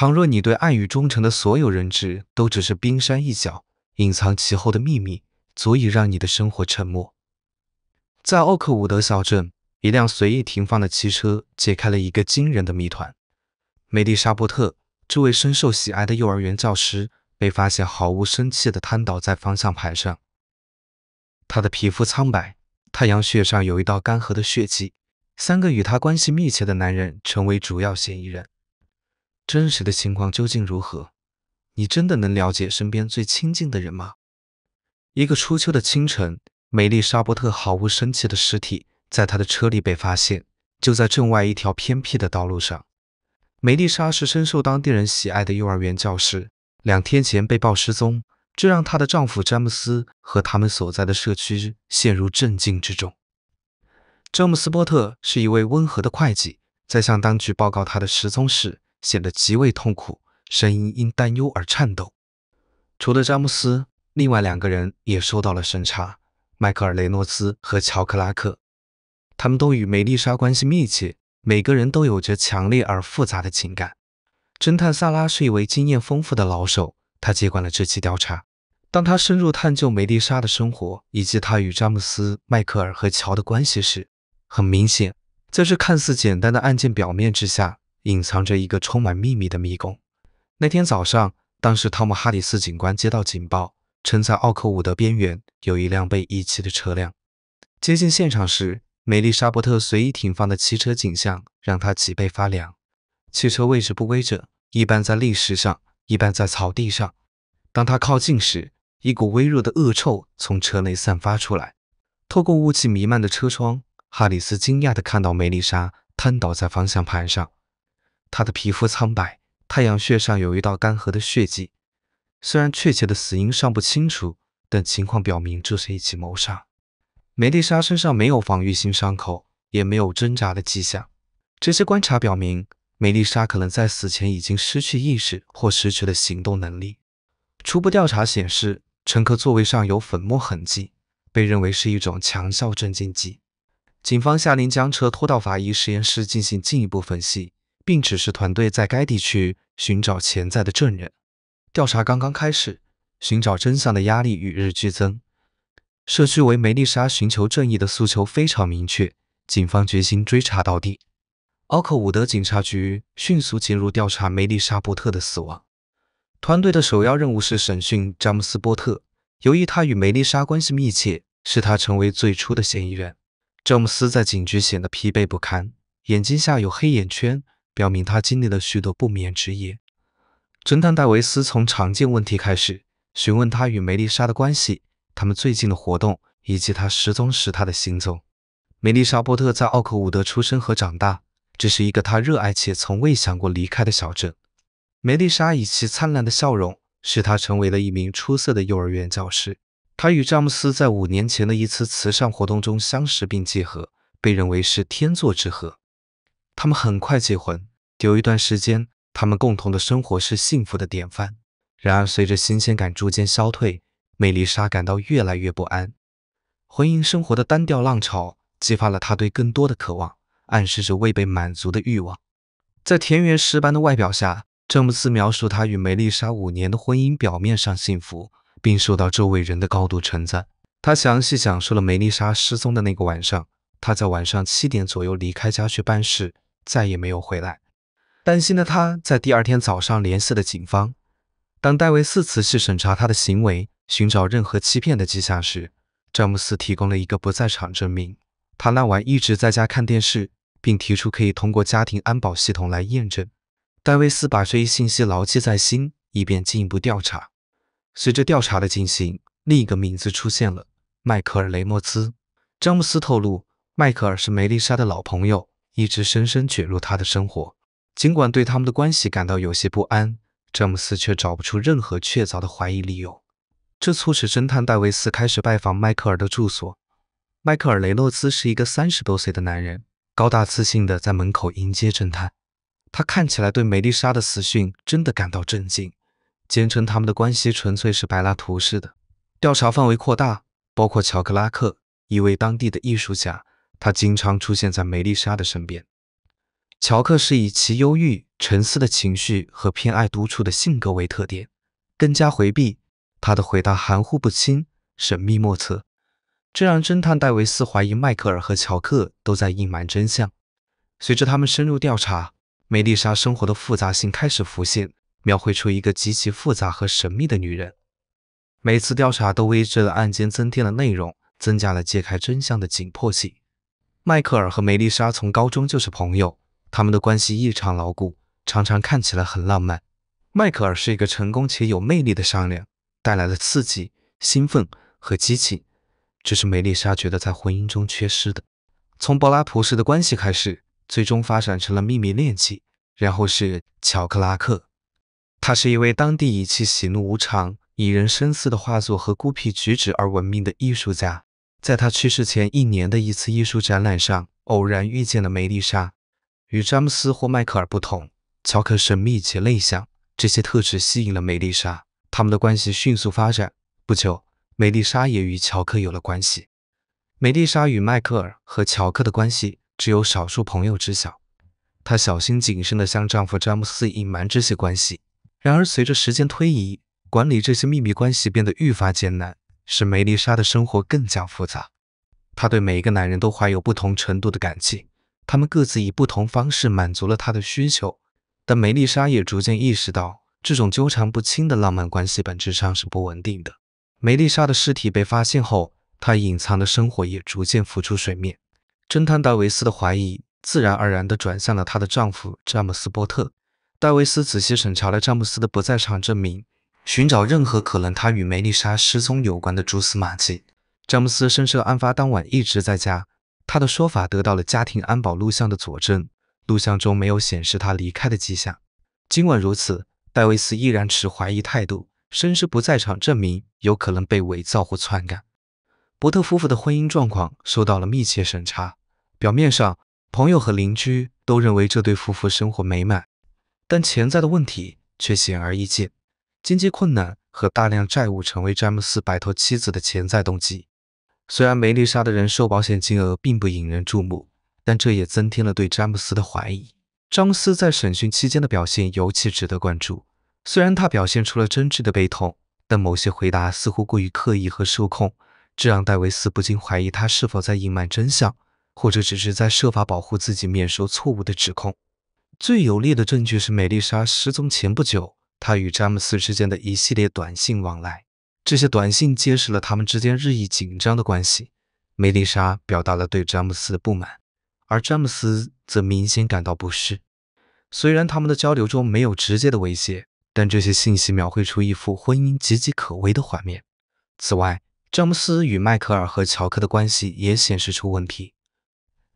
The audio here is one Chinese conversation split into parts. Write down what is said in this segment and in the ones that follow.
倘若你对爱与忠诚的所有认知都只是冰山一角，隐藏其后的秘密足以让你的生活沉默。在奥克伍德小镇，一辆随意停放的汽车解开了一个惊人的谜团。梅丽莎·波特，这位深受喜爱的幼儿园教师，被发现毫无生气地瘫倒在方向盘上。他的皮肤苍白，太阳穴上有一道干涸的血迹。三个与他关系密切的男人成为主要嫌疑人。真实的情况究竟如何？你真的能了解身边最亲近的人吗？一个初秋的清晨，梅丽莎波特毫无生气的尸体在她的车里被发现，就在镇外一条偏僻的道路上。梅丽莎是深受当地人喜爱的幼儿园教师，两天前被曝失踪，这让她的丈夫詹姆斯和他们所在的社区陷入震惊之中。詹姆斯波特是一位温和的会计，在向当局报告他的失踪时。显得极为痛苦，声音因担忧而颤抖。除了詹姆斯，另外两个人也受到了审查：迈克尔·雷诺兹和乔·克拉克。他们都与梅丽莎关系密切，每个人都有着强烈而复杂的情感。侦探萨拉是一位经验丰富的老手，他接管了这起调查。当他深入探究梅丽莎的生活以及他与詹姆斯、迈克尔和乔的关系时，很明显，在这看似简单的案件表面之下。隐藏着一个充满秘密的迷宫。那天早上，当时汤姆·哈里斯警官接到警报，称在奥克伍德边缘有一辆被遗弃的车辆。接近现场时，梅丽莎伯特随意停放的汽车景象让他脊背发凉。汽车位置不规整，一般在砾石上，一般在草地上。当他靠近时，一股微弱的恶臭从车内散发出来。透过雾气弥漫的车窗，哈里斯惊讶地看到梅丽莎瘫倒在方向盘上。她的皮肤苍白，太阳穴上有一道干涸的血迹。虽然确切的死因尚不清楚，但情况表明这是一起谋杀。梅丽莎身上没有防御性伤口，也没有挣扎的迹象。这些观察表明，梅丽莎可能在死前已经失去意识或失去了行动能力。初步调查显示，乘客座位上有粉末痕迹，被认为是一种强效镇静剂。警方下令将车拖到法医实验室进行进一步分析。并指示团队在该地区寻找潜在的证人。调查刚刚开始，寻找真相的压力与日俱增。社区为梅丽莎寻求正义的诉求非常明确，警方决心追查到底。奥克伍德警察局迅速介入调查梅丽莎·波特的死亡。团队的首要任务是审讯詹姆斯·波特，由于他与梅丽莎关系密切，使他成为最初的嫌疑人。詹姆斯在警局显得疲惫不堪，眼睛下有黑眼圈。表明他经历了许多不眠之夜。侦探戴维斯从常见问题开始，询问他与梅丽莎的关系、他们最近的活动以及他失踪时他的行踪。梅丽莎波特在奥克伍德出生和长大，这是一个他热爱且从未想过离开的小镇。梅丽莎以其灿烂的笑容使她成为了一名出色的幼儿园教师。他与詹姆斯在五年前的一次慈善活动中相识并结合，被认为是天作之合。他们很快结婚，有一段时间，他们共同的生活是幸福的典范。然而，随着新鲜感逐渐消退，梅丽莎感到越来越不安。婚姻生活的单调浪潮激发了他对更多的渴望，暗示着未被满足的欲望。在田园诗般的外表下，詹姆斯描述他与梅丽莎五年的婚姻，表面上幸福，并受到周围人的高度称赞。他详细讲述了梅丽莎失踪的那个晚上，他在晚上七点左右离开家去办事。再也没有回来。担心的他在第二天早上联系了警方。当戴维斯仔细审查他的行为，寻找任何欺骗的迹象时，詹姆斯提供了一个不在场证明。他那晚一直在家看电视，并提出可以通过家庭安保系统来验证。戴维斯把这一信息牢记在心，以便进一步调查。随着调查的进行，另一个名字出现了——迈克尔·雷莫兹。詹姆斯透露，迈克尔是梅丽莎的老朋友。一直深深卷入他的生活，尽管对他们的关系感到有些不安，詹姆斯却找不出任何确凿的怀疑理由。这促使侦探戴维斯开始拜访迈克尔的住所。迈克尔雷诺兹是一个三十多岁的男人，高大自信地在门口迎接侦探。他看起来对梅丽莎的死讯真的感到震惊，坚称他们的关系纯粹是柏拉图式的。调查范围扩大，包括乔克拉克，一位当地的艺术家。他经常出现在梅丽莎的身边。乔克是以其忧郁、沉思的情绪和偏爱独处的性格为特点，更加回避。他的回答含糊不清、神秘莫测，这让侦探戴维斯怀疑迈克尔和乔克都在隐瞒真相。随着他们深入调查，梅丽莎生活的复杂性开始浮现，描绘出一个极其复杂和神秘的女人。每次调查都为这个案件增添了内容，增加了揭开真相的紧迫性。迈克尔和梅丽莎从高中就是朋友，他们的关系异常牢固，常常看起来很浪漫。迈克尔是一个成功且有魅力的商人，带来了刺激、兴奋和激情，这是梅丽莎觉得在婚姻中缺失的。从柏拉图式的关系开始，最终发展成了秘密恋情，然后是乔克拉克。他是一位当地以其喜怒无常、引人深思的画作和孤僻举止而闻名的艺术家。在他去世前一年的一次艺术展览上，偶然遇见了梅丽莎。与詹姆斯或迈克尔不同，乔克神秘且内向，这些特质吸引了梅丽莎。他们的关系迅速发展，不久，梅丽莎也与乔克有了关系。梅丽莎与迈克尔和乔克的关系只有少数朋友知晓，她小心谨慎地向丈夫詹姆斯隐瞒这些关系。然而，随着时间推移，管理这些秘密关系变得愈发艰难。使梅丽莎的生活更加复杂，她对每一个男人都怀有不同程度的感情，他们各自以不同方式满足了她的需求。但梅丽莎也逐渐意识到，这种纠缠不清的浪漫关系本质上是不稳定的。梅丽莎的尸体被发现后，她隐藏的生活也逐渐浮出水面。侦探戴维斯的怀疑自然而然地转向了她的丈夫詹姆斯·波特。戴维斯仔细审查了詹姆斯的不在场证明。寻找任何可能他与梅丽莎失踪有关的蛛丝马迹。詹姆斯声称案发当晚一直在家，他的说法得到了家庭安保录像的佐证，录像中没有显示他离开的迹象。尽管如此，戴维斯依然持怀疑态度，深知不在场证明有可能被伪造或篡改。伯特夫妇的婚姻状况受到了密切审查。表面上，朋友和邻居都认为这对夫妇生活美满，但潜在的问题却显而易见。经济困难和大量债务成为詹姆斯摆脱妻子的潜在动机。虽然梅丽莎的人寿保险金额并不引人注目，但这也增添了对詹姆斯的怀疑。詹姆斯在审讯期间的表现尤其值得关注。虽然他表现出了真挚的悲痛，但某些回答似乎过于刻意和受控，这让戴维斯不禁怀疑他是否在隐瞒真相，或者只是在设法保护自己免受错误的指控。最有力的证据是梅丽莎失踪前不久。他与詹姆斯之间的一系列短信往来，这些短信揭示了他们之间日益紧张的关系。梅丽莎表达了对詹姆斯的不满，而詹姆斯则明显感到不适。虽然他们的交流中没有直接的威胁，但这些信息描绘出一幅婚姻岌岌可危的画面。此外，詹姆斯与迈克尔和乔克的关系也显示出问题。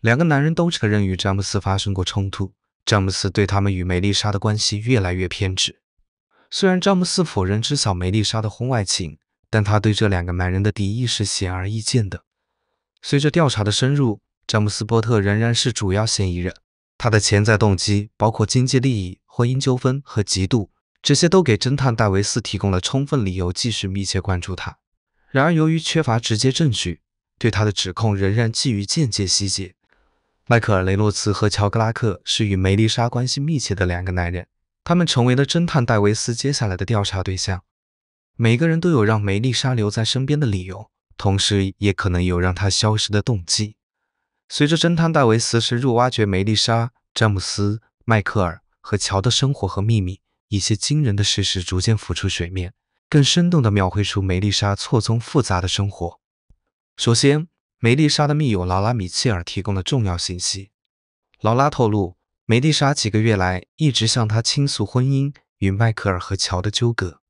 两个男人都承认与詹姆斯发生过冲突，詹姆斯对他们与梅丽莎的关系越来越偏执。虽然詹姆斯否认知晓梅丽莎的婚外情，但他对这两个男人的敌意是显而易见的。随着调查的深入，詹姆斯·波特仍然是主要嫌疑人。他的潜在动机包括经济利益、婚姻纠纷和嫉妒，这些都给侦探戴维斯提供了充分理由继续密切关注他。然而，由于缺乏直接证据，对他的指控仍然基于间接细节。迈克尔·雷诺兹和乔·格拉克是与梅丽莎关系密切的两个男人。他们成为了侦探戴维斯接下来的调查对象。每个人都有让梅丽莎留在身边的理由，同时也可能有让她消失的动机。随着侦探戴维斯深入挖掘梅丽莎、詹姆斯、迈克尔和乔的生活和秘密，一些惊人的事实逐渐浮出水面，更生动地描绘出梅丽莎错综复杂的生活。首先，梅丽莎的密友劳拉·米切尔提供了重要信息。劳拉透露。梅丽莎几个月来一直向他倾诉婚姻与迈克尔和乔的纠葛，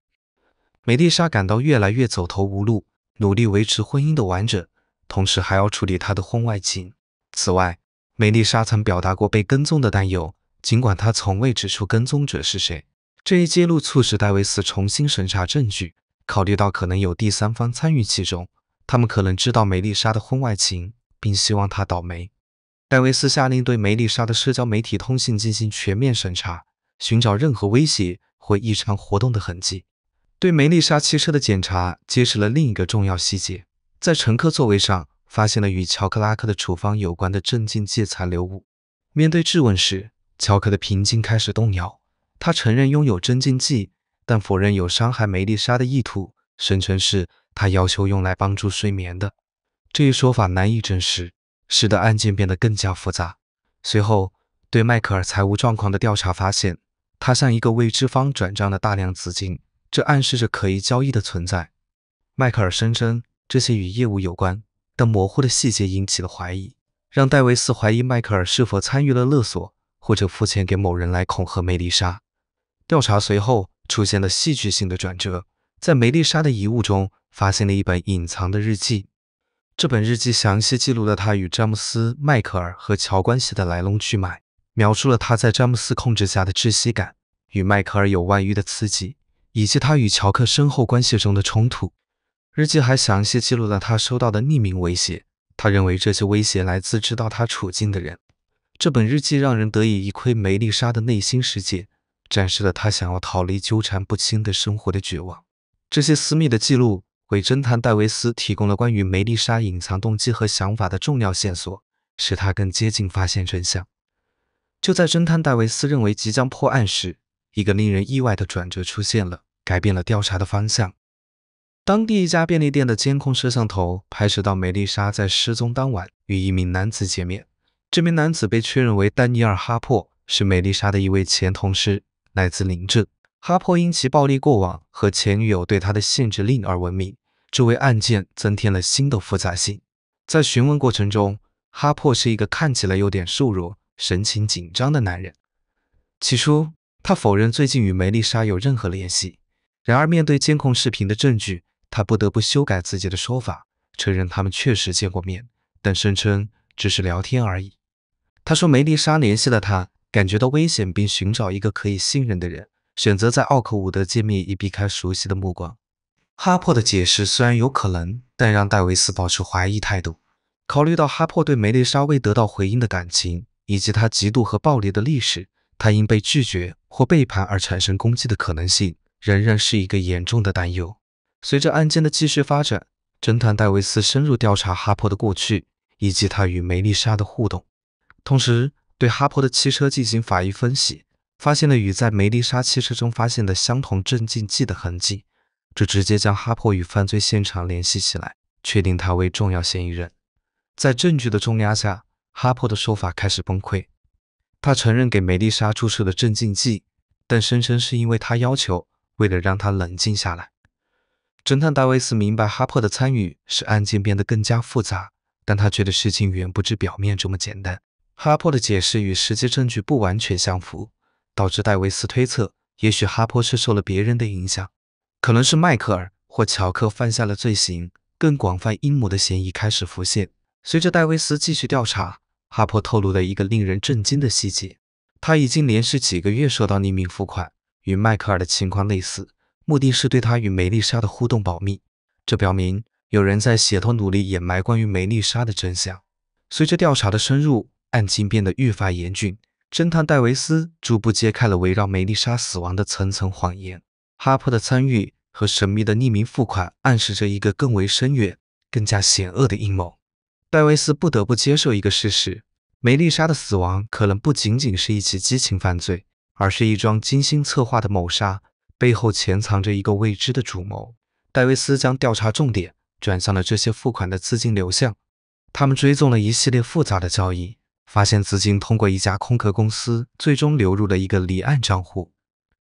梅丽莎感到越来越走投无路，努力维持婚姻的完整，同时还要处理她的婚外情。此外，梅丽莎曾表达过被跟踪的担忧，尽管她从未指出跟踪者是谁。这一揭露促使戴维斯重新审查证据，考虑到可能有第三方参与其中，他们可能知道梅丽莎的婚外情，并希望她倒霉。戴维斯下令对梅丽莎的社交媒体通信进行全面审查，寻找任何威胁或异常活动的痕迹。对梅丽莎汽车的检查揭示了另一个重要细节：在乘客座位上发现了与乔克拉克的处方有关的镇静剂残留物。面对质问时，乔克的平静开始动摇。他承认拥有镇静剂，但否认有伤害梅丽莎的意图，声称是他要求用来帮助睡眠的。这一说法难以证实。使得案件变得更加复杂。随后对迈克尔财务状况的调查发现，他向一个未知方转账了大量资金，这暗示着可疑交易的存在。迈克尔声称这些与业务有关，但模糊的细节引起了怀疑，让戴维斯怀疑迈克尔是否参与了勒索，或者付钱给某人来恐吓梅丽莎。调查随后出现了戏剧性的转折，在梅丽莎的遗物中发现了一本隐藏的日记。这本日记详细记录了他与詹姆斯·迈克尔和乔关系的来龙去脉，描述了他在詹姆斯控制下的窒息感，与迈克尔有外遇的刺激，以及他与乔克深厚关系中的冲突。日记还详细记录了他收到的匿名威胁，他认为这些威胁来自知道他处境的人。这本日记让人得以一窥梅丽莎的内心世界，展示了他想要逃离纠缠不清的生活的绝望。这些私密的记录。为侦探戴维斯提供了关于梅丽莎隐藏动机和想法的重要线索，使他更接近发现真相。就在侦探戴维斯认为即将破案时，一个令人意外的转折出现了，改变了调查的方向。当地一家便利店的监控摄像头拍摄到梅丽莎在失踪当晚与一名男子见面，这名男子被确认为丹尼尔·哈珀，是梅丽莎的一位前同事，来自林镇。哈珀因其暴力过往和前女友对他的限制令而闻名，这为案件增添了新的复杂性。在询问过程中，哈珀是一个看起来有点瘦弱、神情紧张的男人。起初，他否认最近与梅丽莎有任何联系。然而，面对监控视频的证据，他不得不修改自己的说法，承认他们确实见过面，但声称只是聊天而已。他说，梅丽莎联系了他，感觉到危险，并寻找一个可以信任的人。选择在奥克伍德见面以避开熟悉的目光。哈珀的解释虽然有可能，但让戴维斯保持怀疑态度。考虑到哈珀对梅丽莎未得到回应的感情，以及他嫉妒和暴力的历史，他因被拒绝或背叛而产生攻击的可能性仍然是一个严重的担忧。随着案件的继续发展，侦探戴维斯深入调查哈珀的过去以及他与梅丽莎的互动，同时对哈珀的汽车进行法医分析。发现了与在梅丽莎汽车中发现的相同镇静剂的痕迹，这直接将哈珀与犯罪现场联系起来，确定他为重要嫌疑人。在证据的重压下，哈珀的说法开始崩溃。他承认给梅丽莎注射了镇静剂，但声称是因为他要求，为了让他冷静下来。侦探戴维斯明白哈珀的参与使案件变得更加复杂，但他觉得事情远不止表面这么简单。哈珀的解释与实际证据不完全相符。导致戴维斯推测，也许哈珀是受了别人的影响，可能是迈克尔或乔克犯下了罪行。更广泛阴谋的嫌疑开始浮现。随着戴维斯继续调查，哈珀透露了一个令人震惊的细节：他已经连续几个月收到匿名付款，与迈克尔的情况类似，目的是对他与梅丽莎的互动保密。这表明有人在试图努力掩埋关于梅丽莎的真相。随着调查的深入，案情变得愈发严峻。侦探戴维斯逐步揭开了围绕梅丽莎死亡的层层谎言，哈珀的参与和神秘的匿名付款暗示着一个更为深远、更加险恶的阴谋。戴维斯不得不接受一个事实：梅丽莎的死亡可能不仅仅是一起激情犯罪，而是一桩精心策划的谋杀，背后潜藏着一个未知的主谋。戴维斯将调查重点转向了这些付款的资金流向，他们追踪了一系列复杂的交易。发现资金通过一家空壳公司，最终流入了一个离岸账户。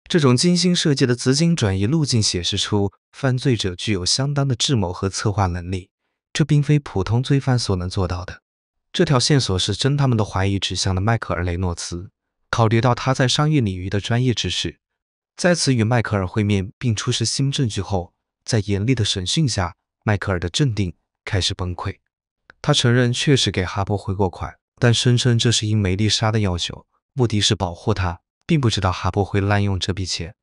这种精心设计的资金转移路径显示出犯罪者具有相当的智谋和策划能力，这并非普通罪犯所能做到的。这条线索是真他们的怀疑指向了迈克尔·雷诺兹。考虑到他在商业领域的专业知识，在此与迈克尔会面并出示新证据后，在严厉的审讯下，迈克尔的镇定开始崩溃。他承认确实给哈勃汇过款。但声称这是因梅丽莎的要求，目的是保护她，并不知道哈勃会滥用这笔钱。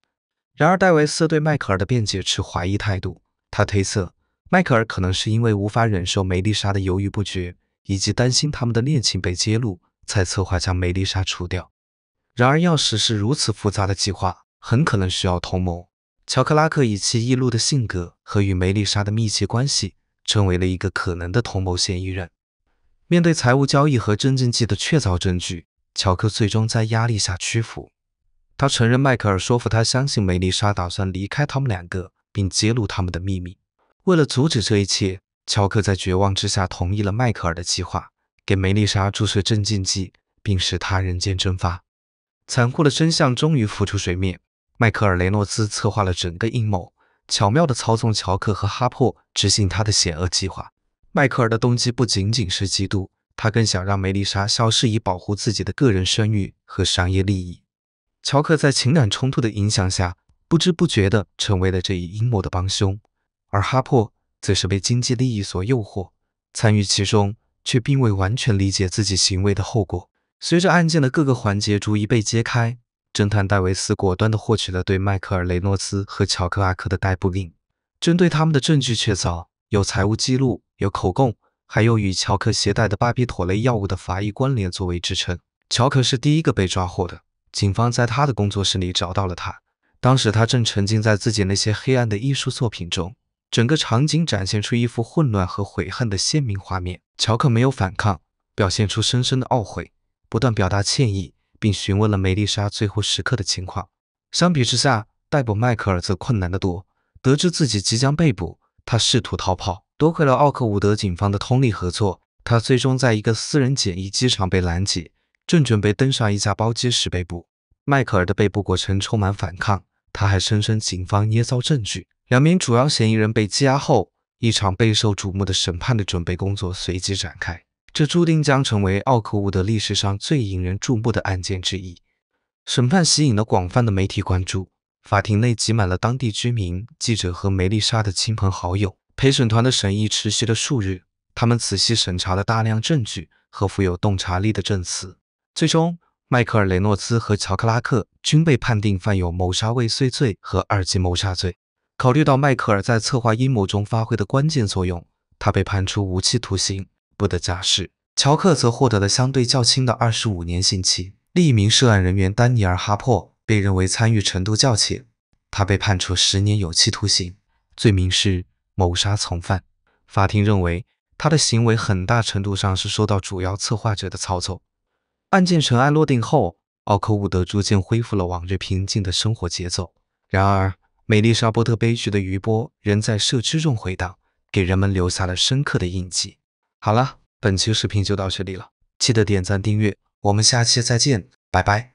然而，戴维斯对迈克尔的辩解持怀疑态度。他推测，迈克尔可能是因为无法忍受梅丽莎的犹豫不决，以及担心他们的恋情被揭露，才策划将梅丽莎除掉。然而，要实施如此复杂的计划，很可能需要同谋。乔克拉克以其易怒的性格和与梅丽莎的密切关系，成为了一个可能的同谋嫌疑人。面对财务交易和镇静剂的确凿证据，乔克最终在压力下屈服。他承认迈克尔说服他相信梅丽莎打算离开他们两个，并揭露他们的秘密。为了阻止这一切，乔克在绝望之下同意了迈克尔的计划，给梅丽莎注射镇静剂，并使她人间蒸发。残酷的真相终于浮出水面。迈克尔雷诺兹策划了整个阴谋，巧妙地操纵乔克和哈珀执行他的险恶计划。迈克尔的动机不仅仅是嫉妒，他更想让梅丽莎消失，以保护自己的个人声誉和商业利益。乔克在情感冲突的影响下，不知不觉地成为了这一阴谋的帮凶，而哈珀则是被经济利益所诱惑，参与其中，却并未完全理解自己行为的后果。随着案件的各个环节逐一被揭开，侦探戴维斯果断地获取了对迈克尔·雷诺兹和乔克·阿克的逮捕令，针对他们的证据确凿，有财务记录。有口供，还有与乔克携带的巴比妥类药物的法医关联作为支撑。乔克是第一个被抓获的，警方在他的工作室里找到了他。当时他正沉浸在自己那些黑暗的艺术作品中，整个场景展现出一幅混乱和悔恨的鲜明画面。乔克没有反抗，表现出深深的懊悔，不断表达歉意，并询问了梅丽莎最后时刻的情况。相比之下，逮捕迈克尔则困难得多。得知自己即将被捕，他试图逃跑。多亏了奥克伍德警方的通力合作，他最终在一个私人简易机场被拦截，正准备登上一架包机时被捕。迈克尔的被捕过程充满反抗，他还声称警方捏造证据。两名主要嫌疑人被羁押后，一场备受瞩目的审判的准备工作随即展开，这注定将成为奥克伍德历史上最引人注目的案件之一。审判吸引了广泛的媒体关注，法庭内挤满了当地居民、记者和梅丽莎的亲朋好友。陪审团的审议持续了数日，他们仔细审查了大量证据和富有洞察力的证词。最终，迈克尔·雷诺兹和乔·克拉克均被判定犯有谋杀未遂罪和二级谋杀罪。考虑到迈克尔在策划阴谋中发挥的关键作用，他被判处无期徒刑，不得假释。乔克则获得了相对较轻的二十五年刑期。另一名涉案人员丹尼尔·哈珀被认为参与程度较浅，他被判处十年有期徒刑，罪名是。谋杀从犯，法庭认为他的行为很大程度上是受到主要策划者的操纵。案件尘埃落定后，奥克伍德逐渐恢复了往日平静的生活节奏。然而，美丽莎波特悲剧的余波仍在社区中回荡，给人们留下了深刻的印记。好了，本期视频就到这里了，记得点赞订阅，我们下期再见，拜拜。